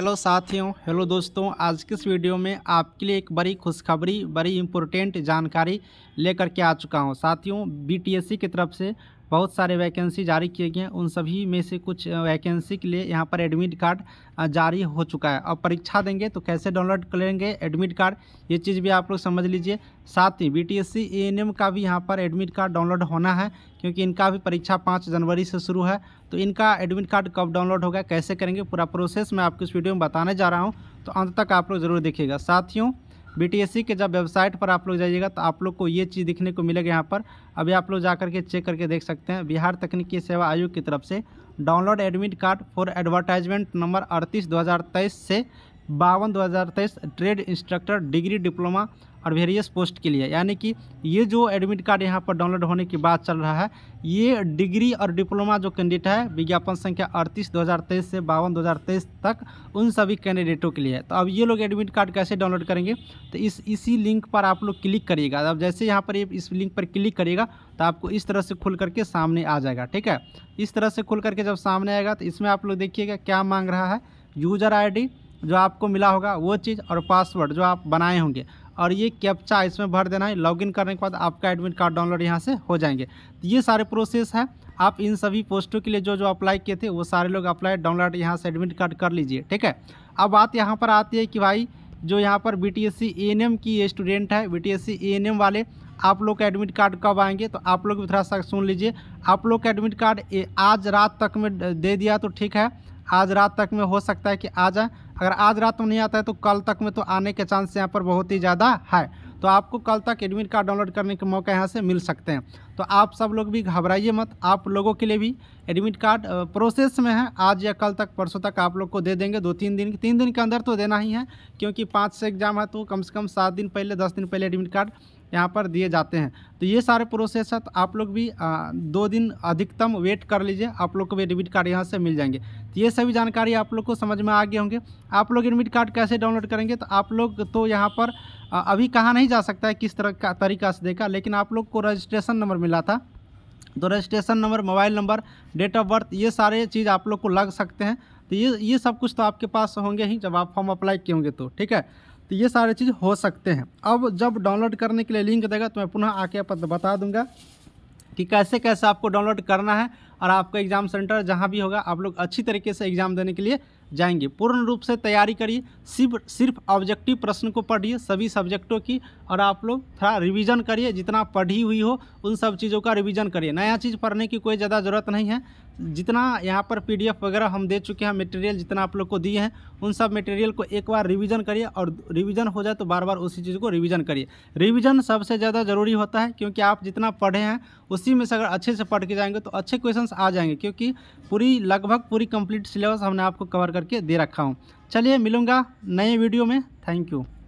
hello साथियों hello दोस्तों आज की इस वीडियो में आपके लिए एक बड़ी खुशखबरी बड़ी इम्पोर्टेंट जानकारी लेकर के आ चुका हूं साथियों बीटीएससी की तरफ से बहुत सारे वैकेंसी जारी किए गए हैं उन सभी में से कुछ वैकेंसी के लिए यहाँ पर एडमिट कार्ड जारी हो चुका है अब परीक्षा देंगे तो कैसे डाउनलोड करेंगे एडमिट कार्ड ये चीज़ भी आप लोग समझ लीजिए साथ ही बी टी एस का भी यहाँ पर एडमिट कार्ड डाउनलोड होना है क्योंकि इनका भी परीक्षा पाँच जनवरी से शुरू है तो इनका एडमिट कार्ड कब डाउनलोड होगा कैसे करेंगे पूरा प्रोसेस मैं आपको इस वीडियो में बताने जा रहा हूँ तो अंत तक आप लोग ज़रूर देखिएगा साथियों बी के जब वेबसाइट पर आप लोग जाइएगा तो आप लोग को ये चीज़ दिखने को मिलेगा यहाँ पर अभी आप लोग जा करके चेक करके देख सकते हैं बिहार तकनीकी सेवा आयोग की तरफ से download admit card for advertisement number अड़तीस दो से बावन दो ट्रेड इंस्ट्रक्टर डिग्री डिप्लोमा और वेरियस पोस्ट के लिए यानी कि ये जो एडमिट कार्ड यहाँ पर डाउनलोड होने की बात चल रहा है ये डिग्री और डिप्लोमा जो कैंडिडेट है विज्ञापन संख्या अड़तीस दो से बावन दो तक उन सभी कैंडिडेटों के लिए तो अब ये लोग एडमिट कार्ड कैसे डाउनलोड करेंगे तो इस इसी लिंक पर आप लोग क्लिक करिएगा अब जैसे यहाँ पर इस लिंक पर क्लिक करिएगा तो आपको इस तरह से खुल करके सामने आ जाएगा ठीक है इस तरह से खुल करके जब सामने आएगा तो इसमें आप लोग देखिएगा क्या मांग रहा है यूज़र आई जो आपको मिला होगा वो चीज़ और पासवर्ड जो आप बनाए होंगे और ये कैप्चा इसमें भर देना है लॉगिन करने के बाद आपका एडमिट कार्ड डाउनलोड यहाँ से हो जाएंगे तो ये सारे प्रोसेस है आप इन सभी पोस्टों के लिए जो जो अप्लाई किए थे वो सारे लोग अप्लाई डाउनलोड यहाँ से एडमिट कार्ड कर लीजिए ठीक है अब बात यहाँ पर आती है कि भाई जो यहाँ पर B T S C N M की स्टूडेंट है B T S C N M वाले आप लोग का एडमिट कार्ड कब आएंगे तो आप लोग भी थोड़ा सा सुन लीजिए आप लोग का एडमिट कार्ड आज रात तक में दे दिया तो ठीक है आज रात तक में हो सकता है कि आ जाए अगर आज रात में नहीं आता है तो कल तक में तो आने के चांस यहाँ पर बहुत ही ज़्यादा है तो आपको कल तक एडमिट कार्ड डाउनलोड करने के मौका यहाँ से मिल सकते हैं तो आप सब लोग भी घबराइए मत आप लोगों के लिए भी एडमिट कार्ड प्रोसेस में है आज या कल तक परसों तक आप लोग को दे देंगे दो तीन दिन तीन दिन के अंदर तो देना ही है क्योंकि पाँच से एग्ज़ाम है तो कम से कम सात दिन पहले दस दिन पहले एडमिट कार्ड यहाँ पर दिए जाते हैं तो ये सारे प्रोसेस है तो आप लोग भी आ, दो दिन अधिकतम वेट कर लीजिए आप लोग को भी एडमिट कार्ड यहाँ से मिल जाएंगे तो ये सभी जानकारी आप लोग को समझ में आ गए होंगे आप लोग एडमिट कार्ड कैसे डाउनलोड करेंगे तो आप लोग तो यहाँ पर आ, अभी कहाँ नहीं जा सकता है किस तरह का तरीका से देखा लेकिन आप लोग को रजिस्ट्रेशन नंबर मिला था तो registration number mobile number date of birth ये सारे चीज़ आप लोग को लग सकते हैं तो ये ये सब कुछ तो आपके पास होंगे ही जब आप फॉर्म अप्लाई किए होंगे तो ठीक है तो ये सारे चीज़ हो सकते हैं अब जब डाउनलोड करने के लिए लिंक देगा तो मैं पुनः आके पद बता दूंगा कि कैसे कैसे आपको डाउनलोड करना है और आपका एग्ज़ाम सेंटर जहाँ भी होगा आप लोग अच्छी तरीके से एग्ज़ाम देने के लिए जाएंगे पूर्ण रूप से तैयारी करिए सिर्फ सिर्फ ऑब्जेक्टिव प्रश्न को पढ़िए सभी सब्जेक्टों की और आप लोग थोड़ा रिवीजन करिए जितना पढ़ी हुई हो उन सब चीज़ों का रिवीजन करिए नया चीज़ पढ़ने की कोई ज़्यादा ज़रूरत नहीं है जितना यहाँ पर पीडीएफ वगैरह हम दे चुके हैं मटेरियल जितना आप लोग को दिए हैं उन सब मटेरियल को एक बार रिविज़न करिए और रिविज़न हो जाए तो बार बार उसी चीज़ को रिविज़न करिए रिविज़न सबसे ज़्यादा ज़रूरी होता है क्योंकि आप जितना पढ़े हैं उसी में से अगर अच्छे से पढ़ के जाएंगे तो अच्छे क्वेश्चन आ जाएंगे क्योंकि पूरी लगभग पूरी कंप्लीट सिलेबस हमने आपको कवर कर करके दे रखा हूँ चलिए मिलूँगा नए वीडियो में थैंक यू